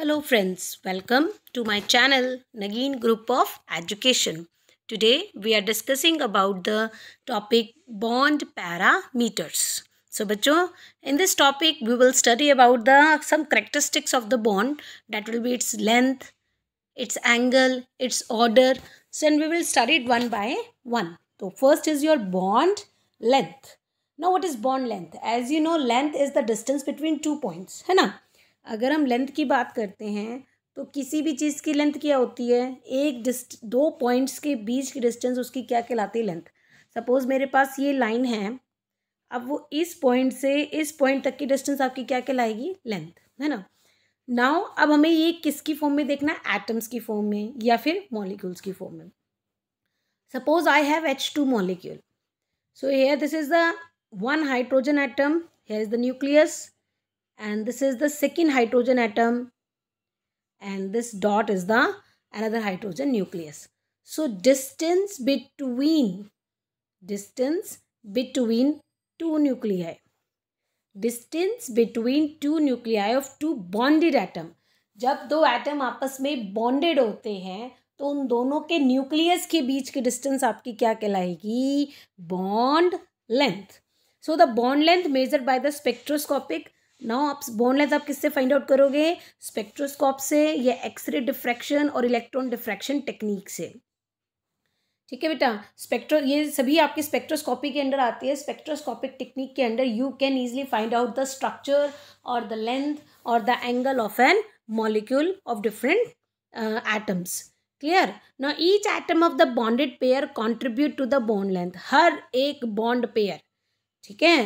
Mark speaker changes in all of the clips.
Speaker 1: Hello friends, welcome to my channel Nagin Group of Education. Today we are discussing about the topic bond parameters. So bacho, in this topic we will study about the some characteristics of the bond that will be its length, its angle, its order. So and we will study it one by one. So first is your bond length. Now what is bond length? As you know length is the distance between two points. Hai na? अगर हम length की बात करते हैं तो किसी भी चीज़ की लेंथ क्या होती है एक डिस्ट दो पॉइंट्स के बीच की डिस्टेंस उसकी क्या कहलाती है लेंथ सपोज़ मेरे पास ये लाइन है अब वो इस पॉइंट से इस पॉइंट तक की डिस्टेंस आपकी क्या कहलाएगी लेंथ है ना नाउ अब हमें ये किसकी फॉर्म में देखना है एटम्स की फॉर्म में या फिर मॉलिक्यूल्स की फॉर्म में suppose I have H two molecule so here this is the one hydrogen atom here is the nucleus and this is the second hydrogen atom and this dot is the another hydrogen nucleus. So distance between distance between two nuclei distance between two nuclei of two bonded atom जब दो atom आपस में bonded होते हैं तो उन दोनों के न्यूक्लियस के बीच की डिस्टेंस आपकी क्या कहलाएगी bond length so the bond length measure by the spectroscopic now आप बोनलेस आप किससे फाइंड आउट करोगे स्पेक्ट्रोस्कोप से या एक्सरे डिफ्रैक्शन और इलेक्ट्रॉन डिफ्रैक्शन टेक्निक से ठीक है बेटा स्पेक्ट्रो ये सभी आपके स्पेक्ट्रोस्कॉपी के अंडर आती है स्पेक्ट्रोस्कोपिक टेक्निक के under you can easily find out the structure और द लेंथ और the angle of an molecule of different atoms clear ना each atom of the bonded pair contribute to the bond length हर एक bond pair ठीक है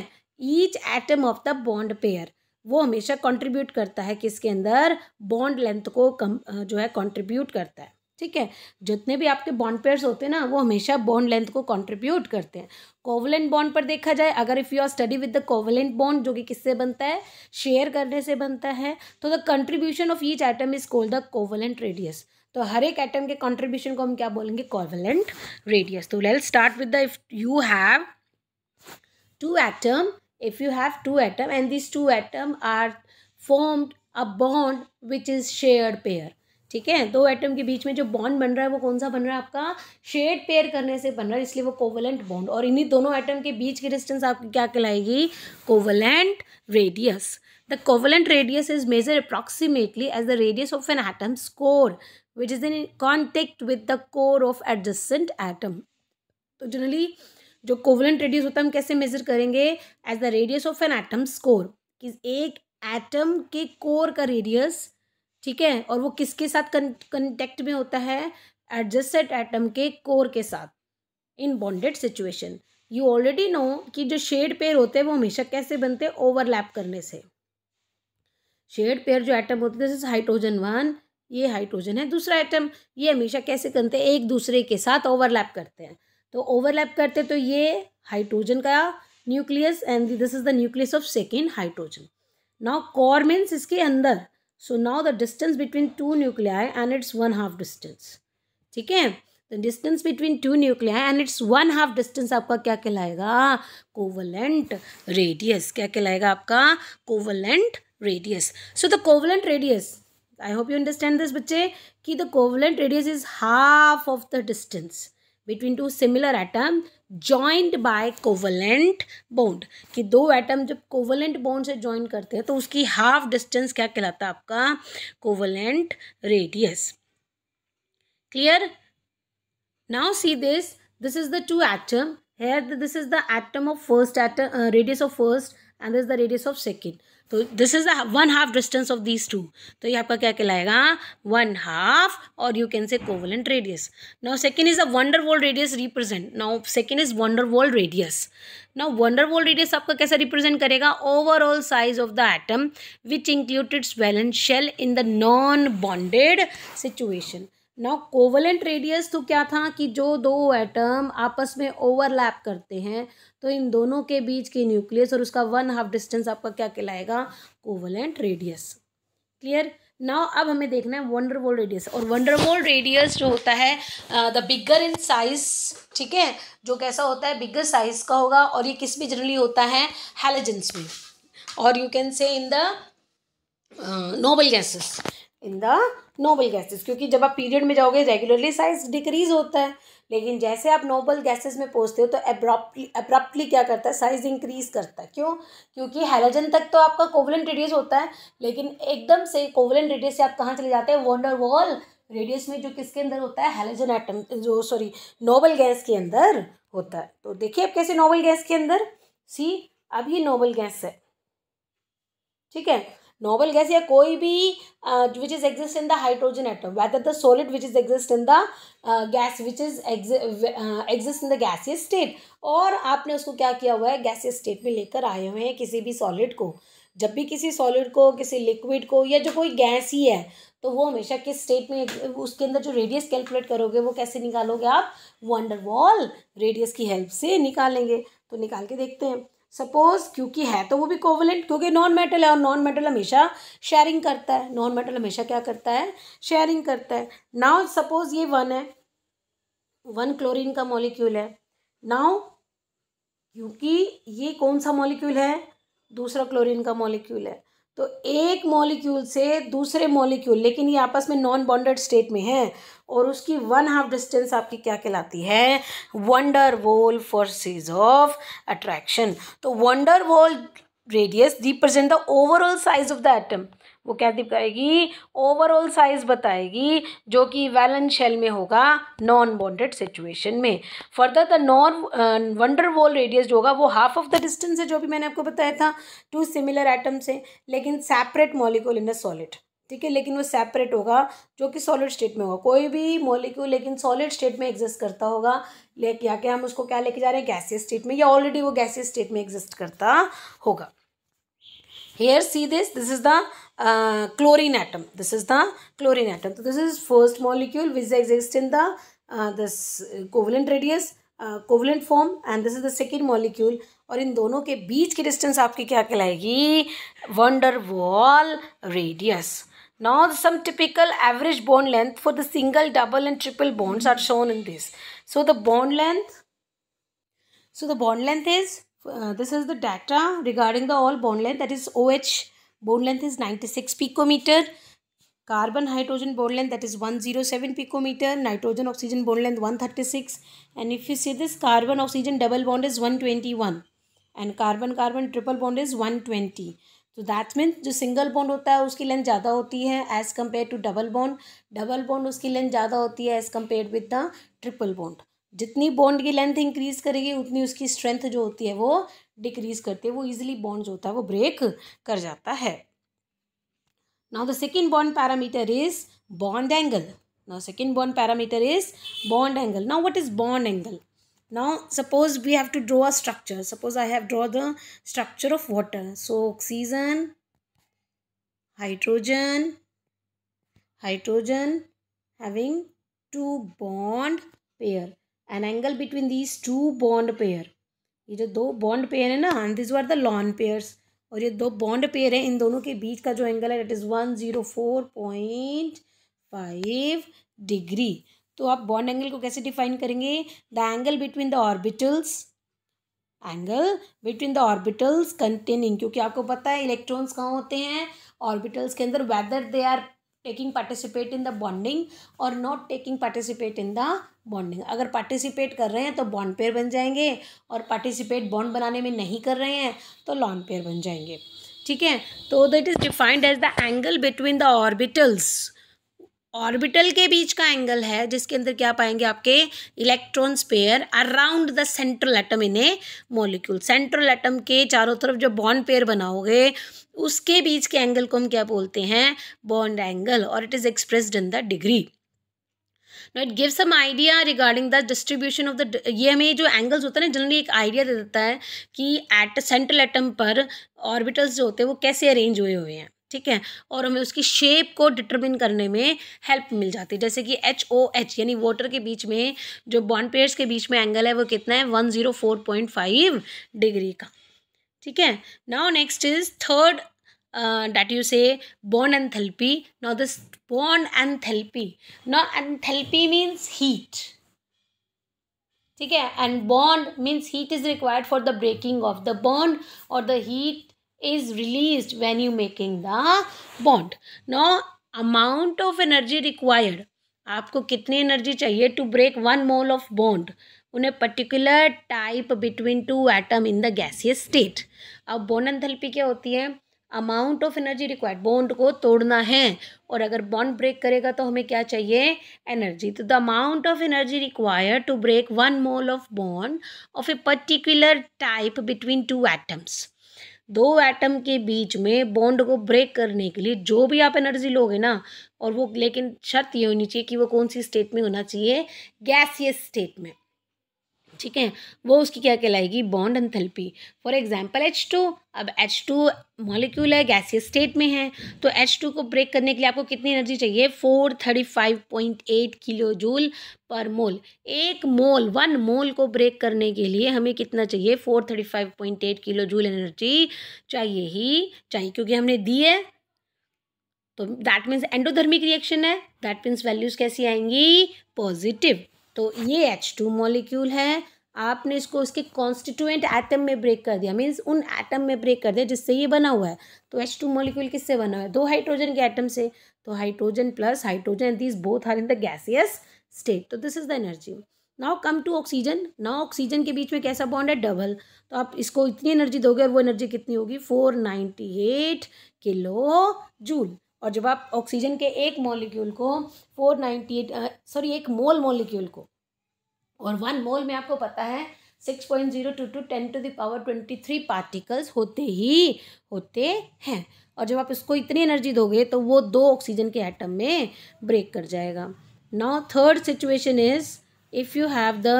Speaker 1: each atom of the bond pair वो हमेशा contribute करता है किसके अंदर बॉन्ड लेंथ को कम जो है कंट्रीब्यूट करता है ठीक है जितने भी आपके बॉन्ड पेयर्स होते हैं ना वो हमेशा बॉन्ड लेंथ को कंट्रीब्यूट करते हैं कोवलेंट बॉन्ड पर देखा जाए अगर if you are study with the covalent bond जो कि किससे बनता है शेयर करने से बनता है तो the contribution of each atom is called the covalent radius तो हर एक एटम के कॉन्ट्रीब्यूशन को हम क्या बोलेंगे कोवलेंट रेडियस तो let start with the if you have two atom if you have two atom and these two atom are formed a bond which is shared pair ठीक है दो एटम के बीच में जो बॉन्ड बन रहा है वो कौन सा बन रहा है आपका शेड पेयर करने से बन रहा है इसलिए वो कोवलेंट बॉन्ड और इन्हीं दोनों एटम के बीच की डिस्टेंस आपकी क्या कहलाएगी covalent radius the covalent radius is measure approximately as the radius of an atom's core which is in contact with the core of adjacent atom तो जनरली जो कोवलेंट रेडियस होता है हम कैसे मेजर करेंगे as the radius of an atom's core कि एक atom के कोर का रेडियस ठीक है और वो किसके साथ कंटेक्ट में होता है एडजस्टेड एटम के कोर के साथ in bonded situation you already know कि जो शेड पेयर होते हैं वो हमेशा कैसे बनते हैं ओवरलैप करने से शेड पेयर जो एटम होते हैं जैसे हाइड्रोजन वन ये हाइड्रोजन है दूसरा एटम ये हमेशा कैसे करते हैं एक दूसरे के साथ ओवरलैप करते हैं तो ओवरलैप करते तो ये हाइड्रोजन का nucleus and this is the nucleus of second hydrogen now core means इसके अंदर so now the distance between two nuclei and it's one half distance ठीक है the distance between two nuclei and it's one half distance आपका क्या कहलाएगा covalent radius क्या कहलाएगा आपका covalent radius so the covalent radius I hope you understand this बच्चे कि the covalent radius is half of the distance between two similar atom joined by covalent bond कि दो एटम जब कोवलेंट बॉन्ड से join करते हैं तो उसकी हाफ डिस्टेंस क्या कहलाता है आपका covalent radius clear now see this this is the two atom here this is the atom of first atom radius of first and this the radius of second तो this is the one half distance of these two तो ये आपका क्या कहलाएगा one half और you can say covalent radius now second is a van der Waals radius represent now second is van der Waals radius now wonder Waals radius आपका कैसा represent करेगा overall size of the atom which included valence shell in the non bonded situation now covalent radius तो क्या था कि जो दो atom आपस में ओवरलैप करते हैं तो इन दोनों के बीच की न्यूक्लियस और उसका वन हाफ डिस्टेंस आपका क्या कहलाएगा कोवलेंट रेडियस क्लियर नाउ अब हमें देखना है वंडरवोल रेडियस और वंडरवोल रेडियस जो होता है द बिगर इन साइज ठीक है जो कैसा होता है बिगर साइज का होगा और ये किस में जनरली होता है हेलोजेंस में और you can say in the noble gases in the noble gases क्योंकि जब आप पीरियड में जाओगे रेगुलरली साइज डिक्रीज होता है लेकिन जैसे आप नोबल गैसेस में पहुँचते हो तो एब्रॉप्टली अब्रप्टली क्या करता है साइज इंक्रीज करता है क्यों क्योंकि हेलोजन तक तो आपका कोवलेंट रेडियस होता है लेकिन एकदम से कोवलेंट रेडियस से आप कहाँ चले जाते हैं वंडर वॉल रेडियस में जो किसके अंदर होता है हेलोजन एटम जो सॉरी नोबल गैस के अंदर होता है तो देखिए आप कैसे नोबल गैस के अंदर सी अब ये नोबल गैस है ठीक है noble गैस या कोई भी which is exist in the hydrogen atom whether the solid which is exist in the gas which is exist in the gas state और आपने उसको क्या किया हुआ है गैस स्टेट में लेकर आए हुए हैं किसी भी सॉलिड को जब भी किसी सॉलिड को किसी लिक्विड को या जो कोई गैस ही है तो वो हमेशा किस स्टेट में उसके अंदर जो रेडियस कैलकुलेट करोगे वो कैसे निकालोगे आप वो वॉल रेडियस की हेल्प से निकालेंगे तो निकाल के देखते हैं सपोज क्योंकि है तो वो भी कोवलेंट क्योंकि नॉन मेटल है और नॉन मेटल हमेशा शेयरिंग करता है नॉन मेटल हमेशा क्या करता है शेयरिंग करता है नाउ सपोज ये वन है वन क्लोरीन का मॉलिक्यूल है नाउ क्योंकि ये कौन सा मॉलिक्यूल है दूसरा क्लोरीन का मॉलिक्यूल है तो एक मॉलिक्यूल से दूसरे मॉलिक्यूल लेकिन ये आपस में नॉन बॉन्डेड स्टेट में है और उसकी वन हाफ डिस्टेंस आपकी क्या कहलाती है van der Waals forces of attraction तो van der Waals radius represent the overall size of the atom वो क्या दिखाएगी ओवरऑल साइज बताएगी जो कि वैलन शेल में होगा नॉन बॉन्डेड सिचुएशन में further the non van der Waals radius जो होगा वो हाफ ऑफ द डिस्टेंस है जो भी मैंने आपको बताया था टू सिमिलर एटम से लेकिन separate molecule in a solid ठीक है लेकिन वो सेपरेट होगा जो कि सॉलिड स्टेट में होगा कोई भी मॉलिक्यूल लेकिन सॉलिड स्टेट में एग्जिस्ट करता होगा लेकिन या क्या हम उसको क्या लेके जा रहे हैं गैसियस स्टेट में या ऑलरेडी वो गैसियस स्टेट में एग्जिस्ट करता होगा Here see this, this is the uh, chlorine atom. This is the chlorine atom. So this is first molecule which exists in the uh, this uh, covalent radius, uh, covalent form and this is the second molecule और इन दोनों के बीच की distance आपकी क्या कहलाएगी wonder wall radius. Now some typical average bond length for the single, double and triple bonds are shown in this. So the bond length, so the bond length is uh, this is the data regarding the all bond length that is OH bone length is 96 picometer carbon hydrogen bond length that is 107 picometer nitrogen oxygen bond length 136 and if you see this carbon oxygen double bond is 121 and carbon carbon triple bond is 120 तो that means जो single bond होता है उसकी length ज़्यादा होती है as compare to double bond double bond उसकी length ज़्यादा होती है as compare with the triple bond जितनी बॉन्ड की लेंथ इंक्रीज करेगी उतनी उसकी स्ट्रेंथ जो होती है वो डिक्रीज करती है वो इजिली बॉन्ड जो होता है वो ब्रेक कर जाता है now the second bond parameter is bond angle now second bond parameter is bond angle now what is bond angle now suppose we have to draw a structure suppose I have draw the structure of water so oxygen hydrogen hydrogen having two bond pair an angle between these two bond pair ये जो दो bond pair है ना and these are the lone pairs और ये दो bond pair है इन दोनों के बीच का जो एंगल है that is one zero four point five degree तो आप बॉन्ड एंगल को कैसे डिफाइन करेंगे the angle between the orbitals angle between the orbitals containing क्योंकि आपको पता है इलेक्ट्रॉन्स कहाँ होते हैं ऑर्बिटल्स के अंदर whether they are taking participate in the bonding और not taking participate in the bonding अगर पार्टिसिपेट कर रहे हैं तो बॉन्ड पेयर बन जाएंगे और पार्टिसिपेट बॉन्ड बनाने में नहीं कर रहे हैं तो लॉन पेयर बन जाएंगे ठीक है तो that is defined as the angle between the orbitals orbital के बीच का एंगल है जिसके अंदर क्या पाएंगे आपके electrons pair around the central atom in a molecule central atom के चारों तरफ जो बॉन्ड पेयर बनाओगे उसके बीच के एंगल को हम क्या बोलते हैं बॉन्ड एंगल और it is expressed in the degree no it gives some idea regarding the distribution of the ये हमें जो एंगल्स होता है ना जनरली एक आइडिया दे देता है कि एट सेंट्रल एटम पर ऑर्बिटल्स जो होते हैं वो कैसे अरेंज हुए हुए हैं ठीक है और हमें उसकी शेप को डिटरमिन करने में हेल्प मिल जाती है जैसे कि एच ओ एच यानी वाटर के बीच में जो बॉन्ड पेयर्स के बीच में एंगल है वो कितना है one zero four point five degree का ठीक है now next is third that you say bond enthalpy now this bond no enthalpy means heat ठीक है and bond means heat is required for the breaking of the bond और the heat is release when you making the bond no amount of energy required आपको कितनी energy चाहिए to break one mole of bond उन्हें particular type between two atom in the gaseous state अब bond enthalpy क्या होती है amount of energy required bond को तोड़ना है और अगर बॉन्ड ब्रेक करेगा तो हमें क्या चाहिए एनर्जी तो the amount of energy require to break one mole of bond of a particular type between two atoms दो एटम के बीच में बॉन्ड को ब्रेक करने के लिए जो भी आप एनर्जी लोगे ना और वो लेकिन शर्त ये होनी चाहिए कि वो कौन सी स्टेट में होना चाहिए गैसियस स्टेट में ठीक है वो उसकी क्या कहलाएगी bond enthalpy for example H two अब एच टू मॉलिक्यूल है गैसियस स्टेट में है तो एच टू को ब्रेक करने के लिए आपको कितनी एनर्जी चाहिए four thirty five point eight kilo joule per mole एक मोल वन मोल को ब्रेक करने के लिए हमें कितना चाहिए four thirty five point eight kilo joule energy चाहिए ही चाहिए क्योंकि हमने दी है तो दैट मीन्स एंडोधर्मिक रिएक्शन है दैट मीन्स वैल्यूज़ कैसी आएंगी पॉजिटिव तो ये एच टू मॉलिक्यूल है आपने इसको इसके कॉन्स्टिट्यूएंट एटम में ब्रेक कर दिया मीन्स उन एटम में ब्रेक कर दिया जिससे ये बना हुआ है तो एच टू मोलिक्यूल किससे बना हुआ है दो हाइड्रोजन के एटम से तो hydrogen plus hydrogen these both are in the gaseous state तो this is the energy now come to oxygen now oxygen के बीच में कैसा बॉन्ड है डबल तो आप इसको इतनी एनर्जी दोगे और वो एनर्जी कितनी होगी four ninety eight kilo joule और जब आप ऑक्सीजन के एक मॉलिक्यूल को फोर नाइन्टी एट सॉरी एक मोल मॉलिक्यूल को और वन मोल में आपको पता है six point zero two two ten to the power twenty three particles होते ही होते हैं और जब आप इसको इतनी एनर्जी दोगे तो वो दो ऑक्सीजन के एटम में ब्रेक कर जाएगा now third situation is if you have the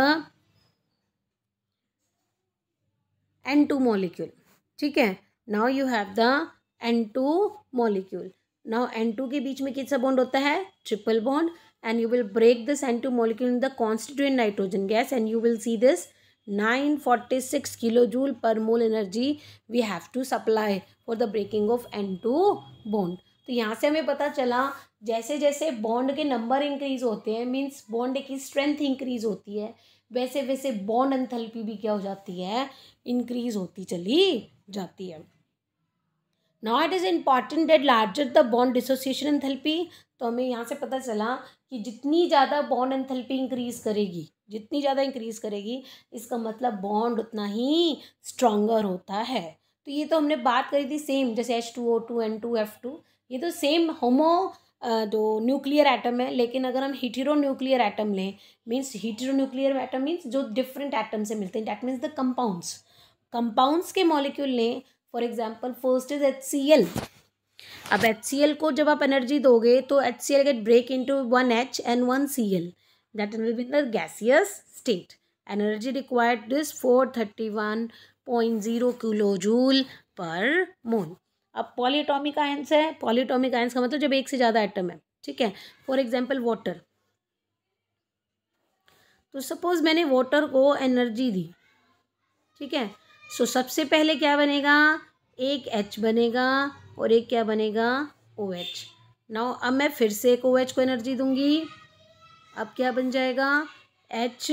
Speaker 1: N two molecule ठीक है now you have the N two molecule now N two के बीच में कितना बॉन्ड होता है triple bond and you will break this N2 molecule in the constituent nitrogen gas and you will see this 946 kJ per mole energy we have to supply for the breaking of N2 bond. तो यहाँ से हमें पता चला जैसे जैसे bond के number increase होते हैं मीन्स बॉन्ड की स्ट्रेंथ इंक्रीज होती है वैसे वैसे बॉन्ड एंथैल्पी भी क्या हो जाती है इंक्रीज होती चली जाती है now it is important that larger the bond dissociation enthalpy तो हमें यहाँ से पता चला कि जितनी ज़्यादा बॉन्ड एंथेल्पी इंक्रीज करेगी जितनी ज़्यादा इंक्रीज करेगी इसका मतलब बॉन्ड उतना ही स्ट्रॉन्गर होता है तो ये तो हमने बात करी थी सेम जैसे H two O two N two F two ये तो सेम होमो जो न्यूक्लियर एटम है लेकिन अगर हम हीटरो न्यूक्लियर एटम लें means hetero nuclear atom means जो डिफरेंट एटम से मिलते हैं that means the compounds compounds के मॉलिक्यूल लें for example first is H C L अब एच को जब आप एनर्जी दोगे तो H C L get break into one H and one C L that will be the gaseous state energy required is four thirty one point zero kilo joule per mole अब polyatomic ions है polyatomic ions का मतलब जब एक से ज़्यादा atom है ठीक है फॉर एग्जाम्पल वाटर तो सपोज मैंने वाटर को एनर्जी दी ठीक है सो so, सबसे पहले क्या बनेगा एक एच बनेगा और एक क्या बनेगा ओ एच नाउ अब मैं फिर से एक ओ एच को एनर्जी दूंगी अब क्या बन जाएगा एच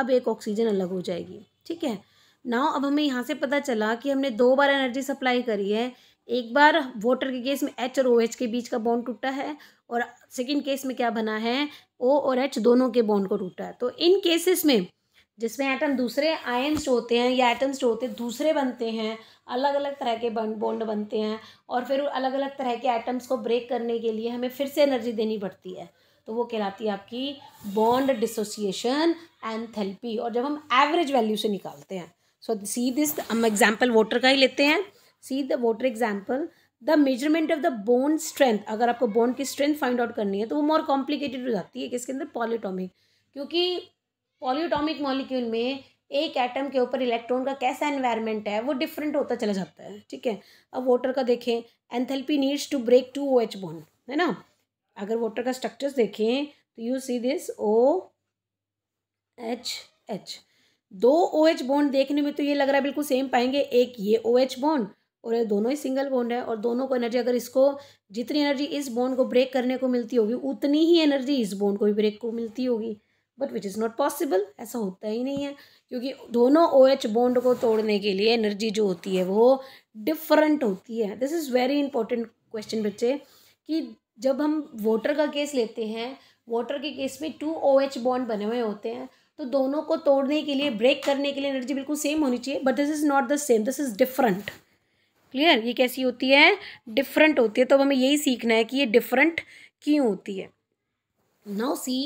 Speaker 1: अब एक ऑक्सीजन अलग हो जाएगी ठीक है नाउ अब हमें यहाँ से पता चला कि हमने दो बार एनर्जी सप्लाई करी है एक बार वाटर के केस में एच और ओ एच के बीच का बॉन्ड टूटा है और सेकेंड केस में क्या बना है ओ और एच दोनों के बॉन्ड को टूटा है तो इन केसेस में जिसमें एटम दूसरे आयन्स होते हैं या एटम्स जो होते हैं दूसरे बनते हैं अलग अलग तरह के बन बॉन्ड बनते हैं और फिर अलग अलग तरह के एटम्स को ब्रेक करने के लिए हमें फिर से एनर्जी देनी पड़ती है तो वो कहलाती है आपकी बॉन्ड डिसोसिएशन एंड थेरेपी और जब हम एवरेज वैल्यू से निकालते हैं सो सी दिस हम एग्जाम्पल वाटर का ही लेते हैं see the water example the measurement of the bond strength अगर आपको बोन की स्ट्रेंथ फाइंड आउट करनी है तो वो मोर कॉम्प्लिकेटेड हो जाती है किसके अंदर पॉलिटॉमिक क्योंकि पॉलियोटॉमिक मॉलिक्यूल में एक एटम के ऊपर इलेक्ट्रॉन का कैसा एनवायरनमेंट है वो डिफरेंट होता चला जाता है ठीक है अब वाटर का देखें enthalpy needs to break two O H bond है ना अगर वाटर का स्ट्रक्चर्स देखें तो you see this O H H दो ओ एच बॉन्ड देखने में तो ये लग रहा है बिल्कुल सेम पाएंगे एक ये ओ एच बॉन्ड और ये दोनों ही सिंगल बॉन्ड है और दोनों को एनर्जी अगर इसको जितनी एनर्जी इस बॉन्ड को ब्रेक करने को मिलती होगी उतनी ही एनर्जी इस बॉन्ड को भी ब्रेक को मिलती होगी but which is not possible ऐसा होता ही नहीं है क्योंकि दोनों ओ एच बॉन्ड को तोड़ने के लिए एनर्जी जो होती है वो डिफरेंट होती है this is very important question बच्चे कि जब हम वाटर का केस लेते हैं वाटर के केस में टू ओ एच बॉन्ड बने हुए होते हैं तो दोनों को तोड़ने के लिए ब्रेक करने के लिए एनर्जी बिल्कुल सेम होनी चाहिए but this is not the same this is different clear ये कैसी होती है डिफरेंट होती है तो हमें यही सीखना है कि ये डिफरेंट क्यों होती है नाउ सी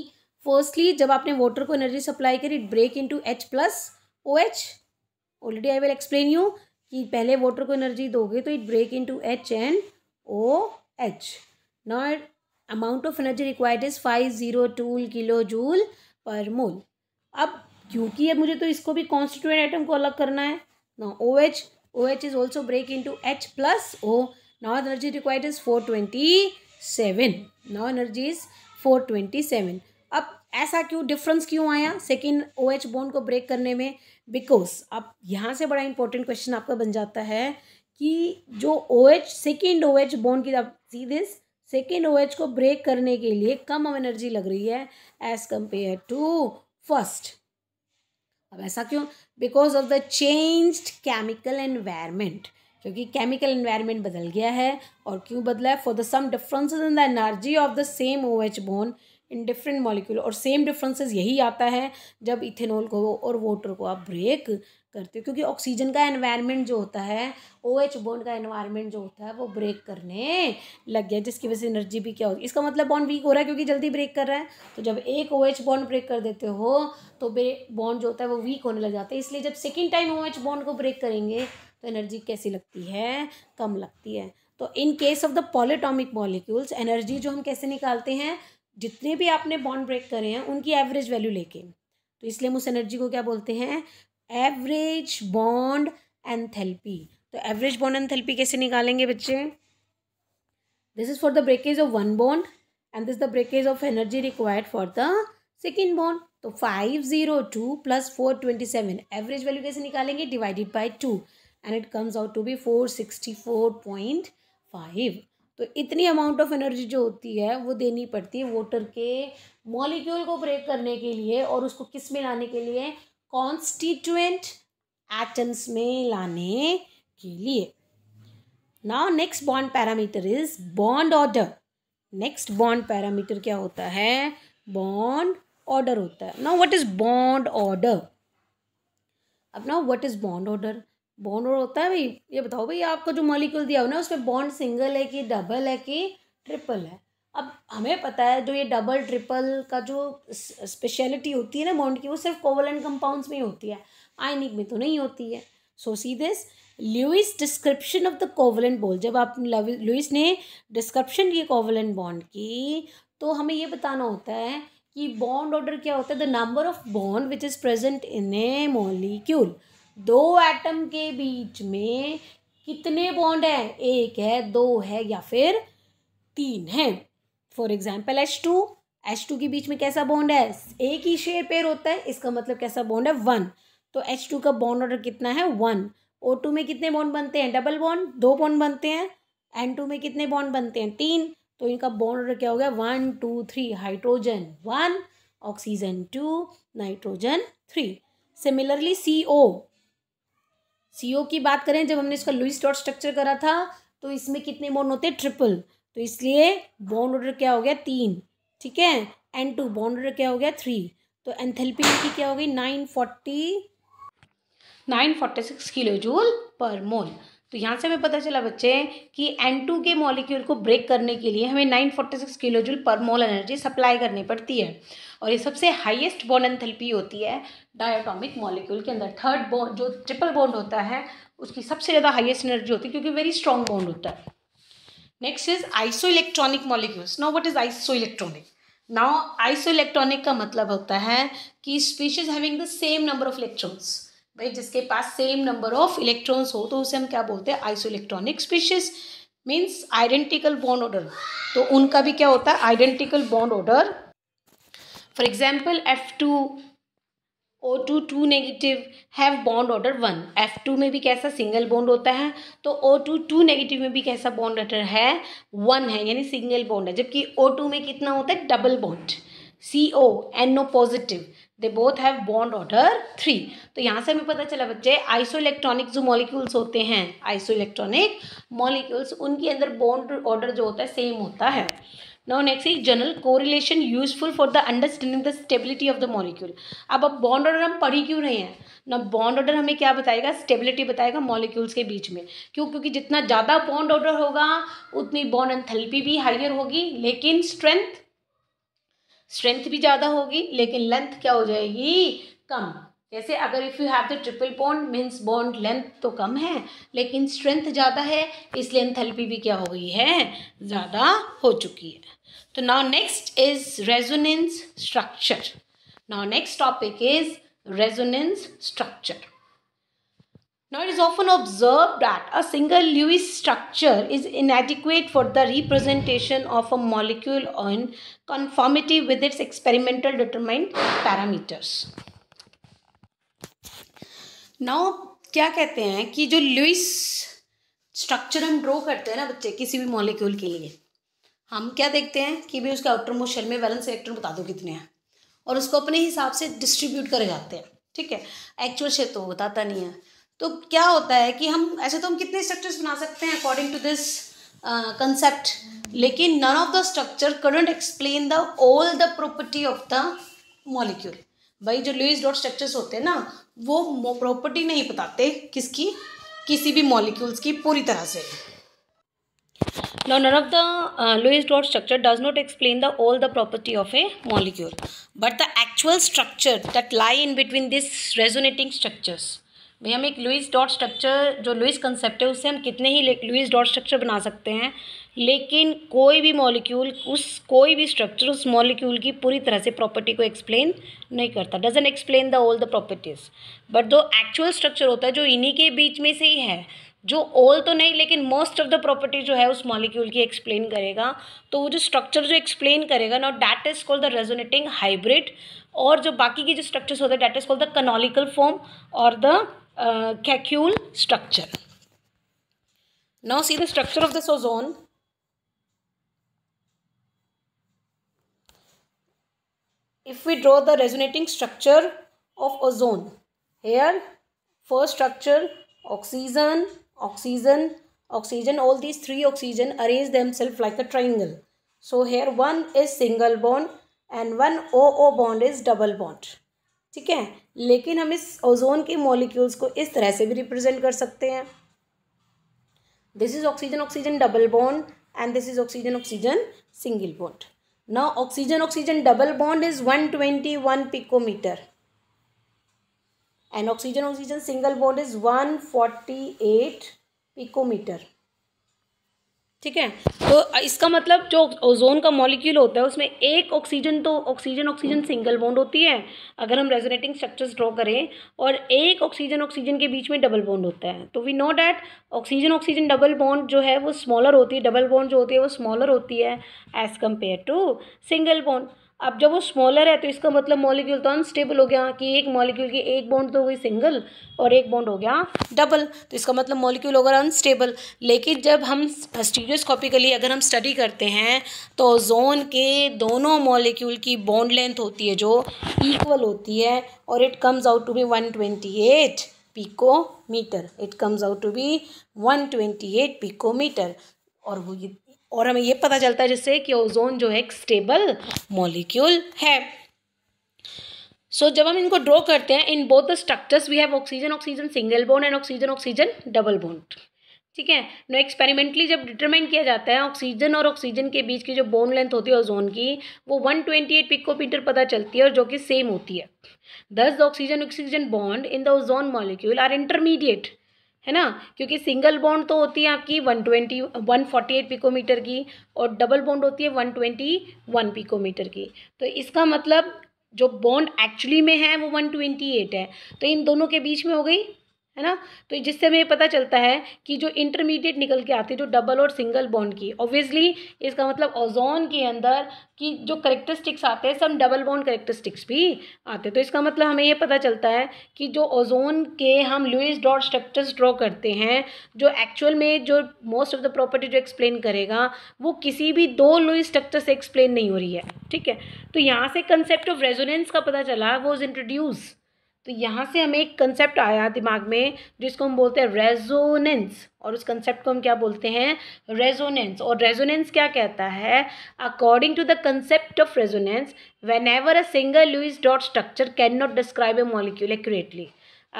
Speaker 1: फर्स्टली जब आपने वाटर को एनर्जी सप्लाई करी it break into H plus O H already I will explain you कि पहले वाटर को एनर्जी दोगे तो it break into H and O H now amount of energy required is five zero two kilo joule per mole अब क्योंकि अब मुझे तो इसको भी कॉन्स्टिट्यूएंट आइटम को अलग करना है ना O H O H is also break to H plus O now energy required is four twenty seven now energy is four twenty seven अब ऐसा क्यों डिफरेंस क्यों आया सेकेंड ओ एच बोन को ब्रेक करने में बिकॉज अब यहाँ से बड़ा इंपॉर्टेंट क्वेश्चन आपका बन जाता है कि जो O H second O H bond की आप see this second O H को ब्रेक करने के लिए कम एनर्जी लग रही है एज कंपेयर टू फर्स्ट अब ऐसा क्यों because of the changed chemical environment क्योंकि केमिकल एनवायरमेंट बदल गया है और क्यों बदला है for the some differences in the energy of the same O H bond in different molecule और सेम डिफरेंसेस यही आता है जब इथेनॉल को और वाटर को आप ब्रेक करते हो क्योंकि ऑक्सीजन का एनवायरनमेंट जो होता है ओ एच बॉन्ड का एनवायरनमेंट जो होता है वो ब्रेक करने लग गया जिसकी वजह से एनर्जी भी क्या होगी इसका मतलब बॉन्ड वीक हो रहा है क्योंकि जल्दी ब्रेक कर रहा है तो जब एक ओ एच बॉन्ड ब्रेक कर देते हो तो बॉन्ड जो होता है वो वीक होने लग जाता है इसलिए जब second time O H bond को ब्रेक करेंगे तो एनर्जी कैसी लगती है कम लगती है तो in case of the polyatomic molecules energy जो हम कैसे निकालते हैं जितने भी आपने बॉन्ड ब्रेक करे हैं उनकी एवरेज वैल्यू लेके तो इसलिए हम उस एनर्जी को क्या बोलते हैं एवरेज बॉन्ड एनथेल्पी तो एवरेज बॉन्ड एनथेल्पी कैसे निकालेंगे बच्चे this is for the breakage of one bond and this the breakage of energy required for the second bond तो five zero two plus four twenty seven average value कैसे निकालेंगे divided by two and it comes out to be four sixty four point five तो इतनी amount of energy जो होती है वो देनी पड़ती है वोटर के मॉलिक्यूल को ब्रेक करने के लिए और उसको किस में लाने के लिए कॉन्स्टिट्यूएंट एटम्स में लाने के लिए now next bond parameter is bond order next bond parameter क्या होता है बॉन्ड ऑर्डर होता है now what is bond order अब now what is bond order bond और होता है भाई ये बताओ भाई आपको जो मॉलिक्यूल दिया हो ना उसमें बॉन्ड सिंगल है कि डबल है कि ट्रिपल है अब हमें पता है जो ये डबल ट्रिपल का जो स्पेशलिटी होती है ना बॉन्ड की वो सिर्फ कोवलेंट कंपाउंड्स में होती है आयनिक में तो नहीं होती है so see this Lewis description of the covalent bond जब आप लुइस ने डिस्क्रिप्शन की कोवलेंट बॉन्ड की तो हमें ये बताना होता है कि बॉन्ड ऑर्डर क्या होता है the number of bond which is present in a molecule दो एटम के बीच में कितने बॉन्ड हैं एक है दो है या फिर तीन है for example H two H two के बीच में कैसा बॉन्ड है एक ही शेयर पेयर होता है इसका मतलब कैसा बॉन्ड है वन तो एच टू का बॉन्ड ऑर्डर कितना है वन ओ टू में कितने बॉन्ड बनते हैं डबल बॉन्ड दो बॉन्ड बनते हैं एन टू में कितने बॉन्ड बनते हैं तीन तो इनका बॉन्ड ऑर्डर क्या हो गया one two three hydrogen one oxygen two nitrogen three similarly C O C की बात करें जब हमने इसका लुइस डॉट स्ट्रक्चर करा था तो इसमें कितने बॉन्ड होते हैं ट्रिपल तो इसलिए बॉन्ड ऑर्डर क्या हो गया तीन ठीक है एन टू बॉन्ड ऑर्डर क्या हो गया थ्री तो एंथेल्पी की क्या हो गई nine forty nine forty six kilo joule per mole तो यहाँ से हमें पता चला बच्चे कि N2 के मॉलिक्यूल को ब्रेक करने के लिए हमें 946 किलोजुल पर मोल एनर्जी सप्लाई करनी पड़ती है और ये सबसे हाईएस्ट बॉन्ड एंथैल्पी होती है डायटोमिक मॉलिक्यूल के अंदर थर्ड बॉन्ड जो ट्रिपल बॉन्ड होता है उसकी सबसे ज़्यादा हाइएस्ट एनर्जी होती है क्योंकि वेरी स्ट्रॉन्ग बॉन्ड होता है next is isoelectronic molecules no what is isoelectronic now isoelectronic का मतलब होता है कि species having the same number of electrons भाई जिसके पास सेम नंबर ऑफ इलेक्ट्रॉन्स हो तो उसे हम क्या बोलते हैं isoelectronic species means identical bond order तो उनका भी क्या होता है identical bond order for example F two O two two negative have bond order one F two में भी कैसा सिंगल बॉन्ड होता है तो ओ टू टू नेगेटिव में भी कैसा बॉन्ड ऑर्डर है वन है यानी सिंगल बॉन्ड है जबकि ओ टू में कितना होता है double bond C O N O positive they both have bond order three तो यहाँ से हमें पता चला बच्चे आइसो इलेक्ट्रॉनिक जो मॉलिक्यूल्स होते हैं आइसो इलेक्ट्रॉनिक मॉलिक्यूल्स उनके अंदर बॉन्ड ऑर्डर जो होता है सेम होता है no next is general correlation useful for the understanding the stability of the molecule अब अब बॉन्ड ऑर्डर हम पढ़ी क्यों रहे हैं ना बॉन्ड ऑर्डर हमें क्या बताएगा स्टेबिलिटी बताएगा मॉलिक्यूल्स के बीच में क्यों क्योंकि जितना ज़्यादा बॉन्ड ऑर्डर होगा उतनी बॉन्ड एंथेल्पी भी हाइयर होगी लेकिन स्ट्रेंथ स्ट्रेंथ भी ज़्यादा होगी लेकिन लेंथ क्या हो जाएगी कम जैसे अगर if you have the triple bond means bond length तो कम है लेकिन स्ट्रेंथ ज़्यादा है इसलिए एंथैल्पी भी क्या हो गई है ज़्यादा हो चुकी है तो now next is resonance structure now next topic is resonance structure Now it is often observed that a single Lewis structure is inadequate for the representation of a molecule in conformity with its experimental determined parameters. Now क्या कहते हैं कि जो Louis structure हम draw करते हैं ना बच्चे किसी भी मॉलिक्यूल के लिए हम क्या देखते हैं कि भी उसके आउटर मोस्ट शेल में वैलेंस इलेक्ट्रॉन बता दो कितने हैं और उसको अपने हिसाब से डिस्ट्रीब्यूट कर जाते हैं ठीक है एक्चुअल शेप तो बताता नहीं है तो क्या होता है कि हम ऐसे तो हम कितने स्ट्रक्चर्स बना सकते हैं अकॉर्डिंग टू दिस कंसेप्ट लेकिन none of the structure couldn't explain the all the property of the molecule भाई जो लुइस डॉट स्ट्रक्चर्स होते हैं ना वो प्रॉपर्टी नहीं बताते किसकी किसी भी मॉलिक्यूल्स की पूरी तरह से no none of the Lewis dot structure does not explain the all the property of a molecule but the actual structure that lie in between this resonating structures भैया हम एक लुइस डॉट स्ट्रक्चर जो Lewis concept है उससे हम कितने ही Louis dot structure बना सकते हैं लेकिन कोई भी मॉलिक्यूल उस कोई भी स्ट्रक्चर उस मॉलिक्यूल की पूरी तरह से प्रॉपर्टी को एक्सप्लेन नहीं करता doesn't explain the all the properties but जो एक्चुअल स्ट्रक्चर होता है जो इन्हीं के बीच में से ही है जो ऑल तो नहीं लेकिन मोस्ट ऑफ द प्रॉपर्टी जो है उस मॉलिक्यूल की एक्सप्लेन करेगा तो वो जो स्ट्रक्चर जो एक्सप्लेन करेगा ना that is called the resonating hybrid और जो बाकी के जो स्ट्रक्चर्स होते हैं that is called the canonical form और the uh, cacule structure. Now see the structure of the ozone. If we draw the resonating structure of ozone, here first structure oxygen, oxygen, oxygen, all these three oxygen arrange themselves like a triangle. So here one is single bond and one OO bond is double bond. ठीक है लेकिन हम इस ozone के molecules को इस तरह से भी रिप्रेजेंट कर सकते हैं this is oxygen oxygen double bond and this is oxygen oxygen single bond bond is one twenty one picometer and oxygen oxygen single bond is one forty eight picometer ठीक है तो इसका मतलब जो ओजोन का मॉलिक्यूल होता है उसमें एक ऑक्सीजन तो ऑक्सीजन ऑक्सीजन सिंगल बॉन्ड होती है अगर हम रेजोनेटिंग स्ट्रक्चर्स ड्रॉ करें और एक ऑक्सीजन ऑक्सीजन के बीच में डबल बॉन्ड होता है तो we know that oxygen oxygen double bond जो है वो स्मॉलर होती है डबल बॉन्ड जो होती है वो स्मॉलर होती है as compare to single bond अब जब वो स्मॉलर है तो इसका मतलब मॉलिक्यूल तो अनस्टेबल हो गया कि एक मॉलिक्यूल की एक बॉन्ड तो हुई सिंगल और एक बॉन्ड हो गया डबल तो इसका मतलब मॉलिक्यूल होगा अनस्टेबल लेकिन जब हम स्टीरियोस्कोपिकली अगर हम स्टडी करते हैं तो जोन के दोनों मॉलिक्यूल की बॉन्ड लेंथ होती है जो इक्वल होती है और it comes out to be one twenty eight picometer it comes out to be one twenty eight picometer और वो ये और हमें ये पता चलता है जिससे कि ओजोन जो है एक स्टेबल मॉलिक्यूल है सो so, जब हम इनको ड्रॉ करते हैं in both the structures we have oxygen oxygen single bond and oxygen oxygen double bond ठीक है नो एक्सपेरिमेंटली जब डिटरमाइन किया जाता है ऑक्सीजन और ऑक्सीजन के बीच की जो बोन लेंथ होती है ओजोन की वो 128 पिकोमीटर पता चलती है और जो कि सेम होती है thus oxygen oxygen bond in the ozone molecule are intermediate है ना क्योंकि सिंगल बॉन्ड तो होती है आपकी one twenty one forty eight picometer की और डबल बॉन्ड होती है वन ट्वेंटी वन पिकोमीटर की तो इसका मतलब जो बॉन्ड एक्चुअली में है वो वन ट्वेंटी एट है तो इन दोनों के बीच में हो गई है ना तो जिससे हमें पता चलता है कि जो इंटरमीडिएट निकल के आती है जो डबल और सिंगल बॉन्ड की ऑब्वियसली इसका मतलब ओजोन के अंदर कि जो करेक्टरिस्टिक्स आते हैं सब डबल बॉन्ड करेक्टरिस्टिक्स भी आते हैं तो इसका मतलब हमें ये पता चलता है कि जो ओजोन के हम लुइस डॉट स्ट्रक्चर्स ड्रॉ करते हैं जो एक्चुअल में जो मोस्ट ऑफ द प्रॉपर्टी जो एक्सप्लेन करेगा वो किसी भी दो लुइस स्ट्रक्चर से एक्सप्लेन नहीं हो रही है ठीक है तो यहाँ से कंसेप्ट ऑफ रेजोनेंस का पता चला वो इज़ इंट्रोड्यूस तो यहाँ से हमें एक कंसेप्ट आया दिमाग में जिसको हम बोलते हैं रेजोनेंस और उस कंसेप्ट को हम क्या बोलते हैं रेजोनेंस और रेजोनेंस क्या कहता है according to the concept of resonance whenever a single Lewis dot structure can not describe a molecule accurately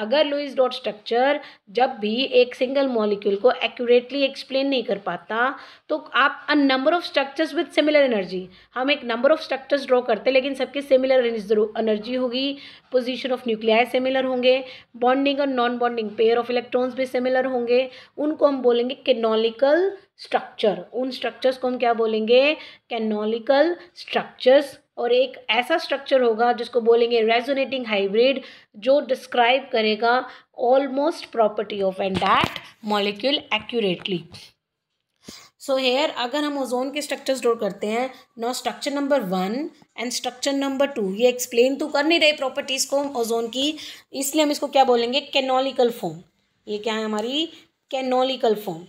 Speaker 1: अगर लुइस डॉट स्ट्रक्चर जब भी एक सिंगल मॉलिक्यूल को एक्यूरेटली एक्सप्लेन नहीं कर पाता तो आप a number of structures with similar energy हम एक नंबर ऑफ स्ट्रक्चर्स ड्रॉ करते हैं लेकिन सबके सिमिलर एनर्जी होगी पोजीशन ऑफ न्यूक्लियाई सिमिलर होंगे बॉन्डिंग और non bonding pair of electrons भी सिमिलर होंगे उनको हम बोलेंगे कैनोलिकल स्ट्रक्चर उन स्ट्रक्चर्स को हम क्या बोलेंगे कैनोलिकल स्ट्रक्चर्स और एक ऐसा स्ट्रक्चर होगा जिसको बोलेंगे रेजोनेटिंग हाइब्रिड जो डिस्क्राइब करेगा almost property of and that molecule accurately so here अगर हम ओजोन के स्ट्रक्चर ड्रो करते हैं no structure number one and structure number two ये एक्सप्लेन तो कर नहीं रहे प्रॉपर्टीज़ को ओजोन की इसलिए हम इसको क्या बोलेंगे कैनोलिकल फॉर्म ये क्या है हमारी कैनोलिकल फॉर्म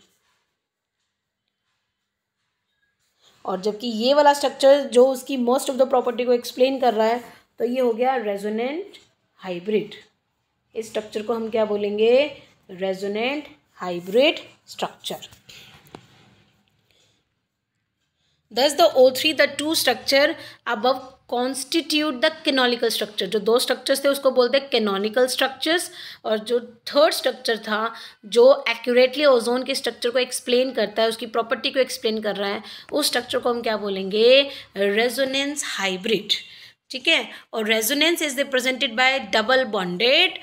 Speaker 1: और जबकि ये वाला स्ट्रक्चर जो उसकी मोस्ट ऑफ द प्रॉपर्टी को एक्सप्लेन कर रहा है तो ये हो गया रेजोनेंट हाइब्रिड इस स्ट्रक्चर को हम क्या बोलेंगे resonant hybrid structure thus the O three the two structure above constitute the canonical structure जो दो स्ट्रक्चर्स थे उसको बोलते हैं कैनोनिकल स्ट्रक्चर्स और जो थर्ड स्ट्रक्चर था जो एक्यूरेटली ओजोन के स्ट्रक्चर को एक्सप्लेन करता है उसकी प्रॉपर्टी को एक्सप्लेन कर रहा है उस स्ट्रक्चर को हम क्या बोलेंगे रेजोनेंस हाइब्रिड ठीक है और resonance is represented by double bonded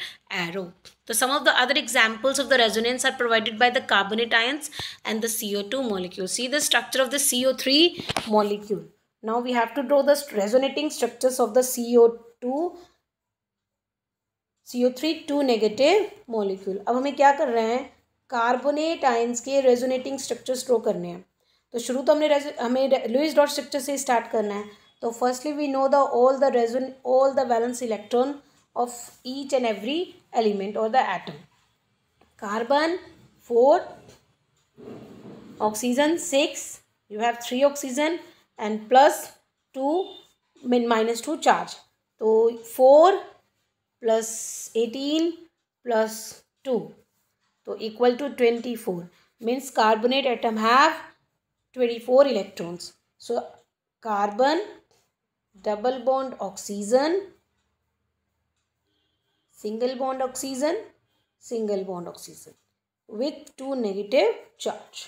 Speaker 1: arrow So some of the other examples of the resonance are provided by the carbonate ions and the CO2 molecule. See the structure of the CO3 molecule. Now we have to draw the resonating structures of the CO2 CO3 3 two negative molecule. अब हमें क्या कर रहे हैं carbonate ions के resonating structures draw करने हैं तो शुरू तो हमने हमें लुइस डॉट स्ट्रक्चर से स्टार्ट करना है तो firstly we know the all the reason all the valence electron of each and every element or the atom. Carbon 4, oxygen 6, you have 3 oxygen and plus 2 min minus 2 charge. So 4 plus 18 plus 2 so equal to 24 means carbonate atom have 24 electrons. So carbon double bond oxygen single bond oxygen single bond oxygen with two negative charge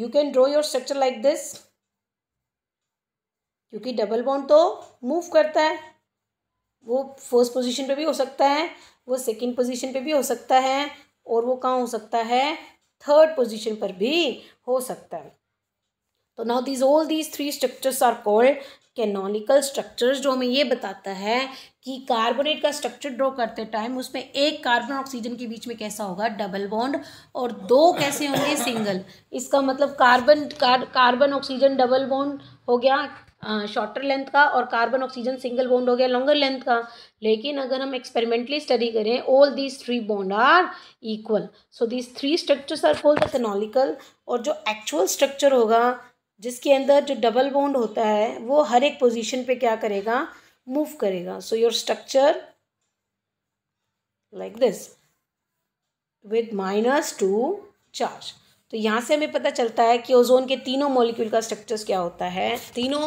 Speaker 1: you can draw your structure like this क्योंकि double bond तो move करता है वो first position पे भी हो सकता है वो सेकंड पोजीशन पे भी हो सकता है और वो कहाँ हो सकता है थर्ड पोजीशन पर भी हो सकता है तो now these all these three structures are called canonical structures जो हमें ये बताता है कि कार्बोनेट का स्ट्रक्चर ड्रॉ करते टाइम उसमें एक कार्बन और ऑक्सीजन के बीच में कैसा होगा डबल बॉन्ड और दो कैसे होंगे सिंगल इसका मतलब carbon car, carbon oxygen double bond हो गया शॉर्टर लेंथ का और कार्बन ऑक्सीजन सिंगल बॉन्ड हो गया लॉन्गर लेंथ का लेकिन अगर हम एक्सपेरिमेंटली स्टडी करें all these three bond are equal so these three structures are called the canonical और जो एक्चुअल स्ट्रक्चर होगा जिसके अंदर जो डबल बॉन्ड होता है वो हर एक पोजीशन पे क्या करेगा मूव करेगा so your structure like this with minus two charge तो यहाँ से हमें पता चलता है कि ओजोन के तीनों मॉलिक्यूल का स्ट्रक्चर्स क्या होता है तीनों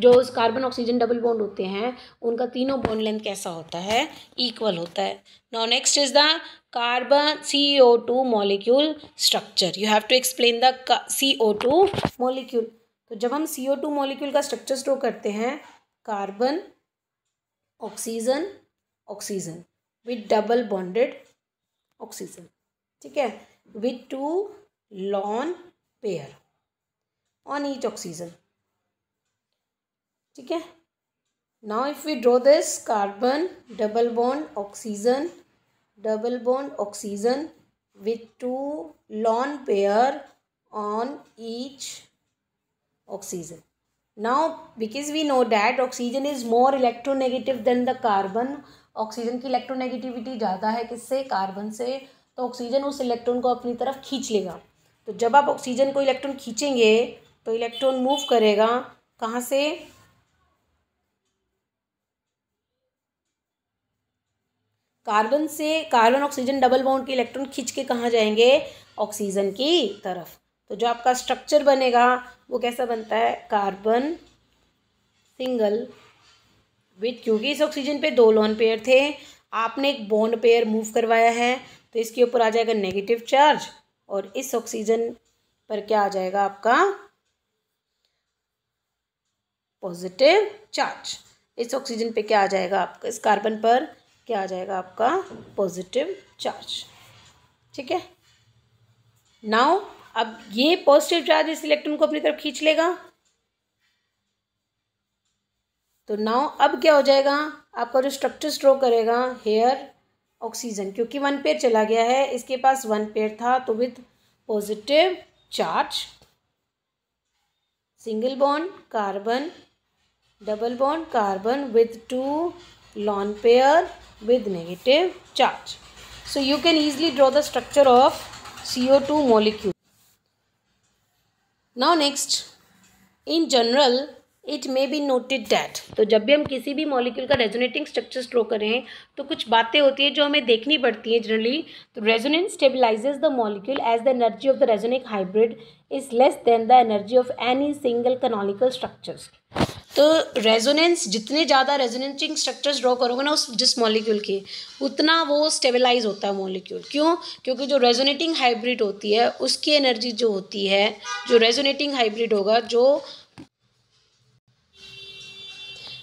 Speaker 1: जो कार्बन ऑक्सीजन डबल बॉन्ड होते हैं उनका तीनों बॉन्ड लेंथ कैसा होता है इक्वल होता है now next is the carbon C O two molecule structure you have to explain the C O two molecule तो जब हम सी ओ टू मॉलिक्यूल का स्ट्रक्चर स्ट्रो करते हैं carbon oxygen oxygen with double bonded oxygen ठीक है with two lone pair on each oxygen ठीक है now if we draw this carbon double bond oxygen double bond oxygen with two lone pair on each oxygen now because we know that oxygen is more electronegative than the carbon oxygen की electronegativity ज़्यादा है किससे carbon से तो oxygen उस electron को अपनी तरफ खींच लेगा तो जब आप ऑक्सीजन को इलेक्ट्रॉन खींचेंगे तो इलेक्ट्रॉन मूव करेगा कहाँ से कार्बन से कार्बन ऑक्सीजन डबल बाउंड के इलेक्ट्रॉन खींच के कहाँ जाएंगे ऑक्सीजन की तरफ तो जो आपका स्ट्रक्चर बनेगा वो कैसा बनता है कार्बन सिंगल विथ क्योंकि इस ऑक्सीजन पे दो लॉन पेयर थे आपने एक बॉन्ड पेयर मूव करवाया है तो इसके ऊपर आ जाएगा नेगेटिव चार्ज और इस ऑक्सीजन पर क्या आ जाएगा आपका पॉजिटिव चार्ज इस ऑक्सीजन पे क्या आ जाएगा आपका इस कार्बन पर क्या आ जाएगा आपका पॉजिटिव चार्ज ठीक है नाउ अब ये पॉजिटिव चार्ज इस इलेक्ट्रॉन को अपनी तरफ खींच लेगा तो नाउ अब क्या हो जाएगा आपका जो स्ट्रक्चर स्ट्रो करेगा हेयर ऑक्सीजन क्योंकि वन पेयर चला गया है इसके पास वन पेयर था तो with positive charge single bond carbon double bond carbon with two lone pair with negative charge so you can easily draw the structure of C O two molecule now next in general it may be noted that तो जब भी हम किसी भी molecule का resonating structure draw करें तो कुछ बातें होती है जो हमें देखनी पड़ती हैं जनरली तो resonance stabilizes the molecule as the energy of the resonant hybrid is less than the energy of any single canonical structures तो रेजोनेंस जितने ज़्यादा रेजोनेंसिंग स्ट्रक्चर्स ड्रॉ करोगे ना उस जिस मॉलिक्यूल के उतना वो स्टेबलाइज होता है मॉलिक्यूल क्यों क्योंकि जो रेजोनेटिंग हाइब्रिड होती है उसकी एनर्जी जो होती है जो रेजोनेटिंग हाइब्रिड होगा जो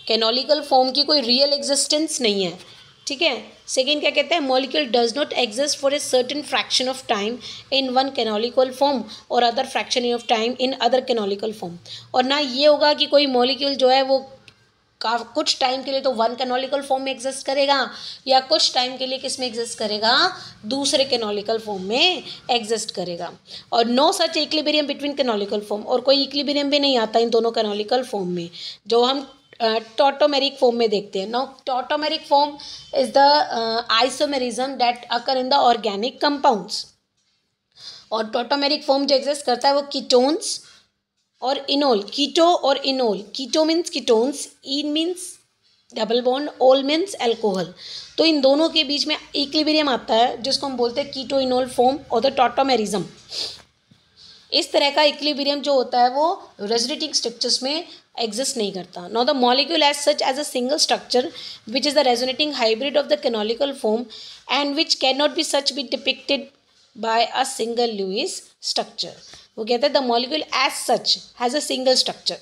Speaker 1: कैनोलिकल फॉर्म की कोई रियल एग्जिस्टेंस नहीं है ठीक है सेकेंड क्या कहते हैं molecule does not exist for a certain fraction of time in one canonical form और other fraction of time in other canonical form और ना ये होगा कि कोई मॉलिक्यूल जो है वो का कुछ टाइम के लिए तो वन कैनोलिकल फॉर्म में एग्जिस्ट करेगा या कुछ टाइम के लिए किस में एग्जिस्ट करेगा दूसरे कैनोलिकल फॉर्म में एग्जिस्ट करेगा और no such equilibrium between canonical form और कोई इक्लिबेरियम भी नहीं आता इन दोनों कैनोलिकल फॉर्म में जो हम टोटोमेरिक फॉर्म में देखते हैं now tautomeric form is the isomerism that occur in the organic compounds और टोटोमेरिक फॉर्म जो एग्जिस्ट करता है वो कीटोन्स और इनोल कीटो और enol keto means ketones ene means double bond ol means alcohol तो इन दोनों के बीच में इक्लिबेरियम आता है जिसको हम बोलते हैं कीटो इनोल फॉर्म और द टोटोमेरिज्म इस तरह का इक्लिबीरियम जो होता है वो रेजिडेटिंग स्ट्रक्चर्स में एग्जिस्ट नहीं करता no the molecule as such as a single structure which is the resonating hybrid of the canonical form and which can not be such be depicted by a single Lewis structure वो कहते हैं the molecule as such has a single structure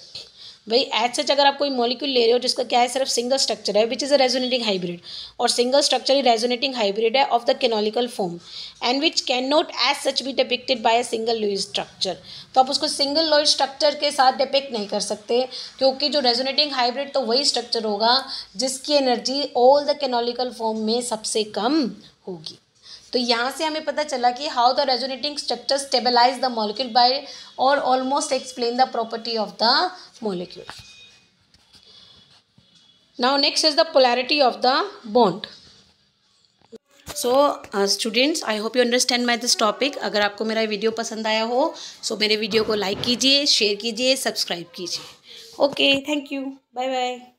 Speaker 1: भाई as such अगर आप कोई molecule ले रहे हो जिसका क्या है सिर्फ सिंगल स्ट्रक्चर है which is a resonating hybrid और सिंगल स्ट्रक्चर ही रेजोनेटिंग हाइब्रिड है of the canonical form and which can not as such भी depicted by a single Lewis structure तो आप उसको सिंगल लोइ स्ट्रक्चर के साथ डिपिक्ट नहीं कर सकते क्योंकि जो रेजोनेटिंग हाइब्रिड तो वही स्ट्रक्चर होगा जिसकी energy all the canonical form में सबसे कम होगी तो यहाँ से हमें पता चला कि how the resonating structure stabilize the molecule by और almost explain the property of the molecules. Now next is the polarity of the bond. So students I hope you understand my this topic अगर आपको मेरा video पसंद आया हो so so मेरे video को like कीजिए शेयर कीजिए सब्सक्राइब कीजिए okay thank you bye bye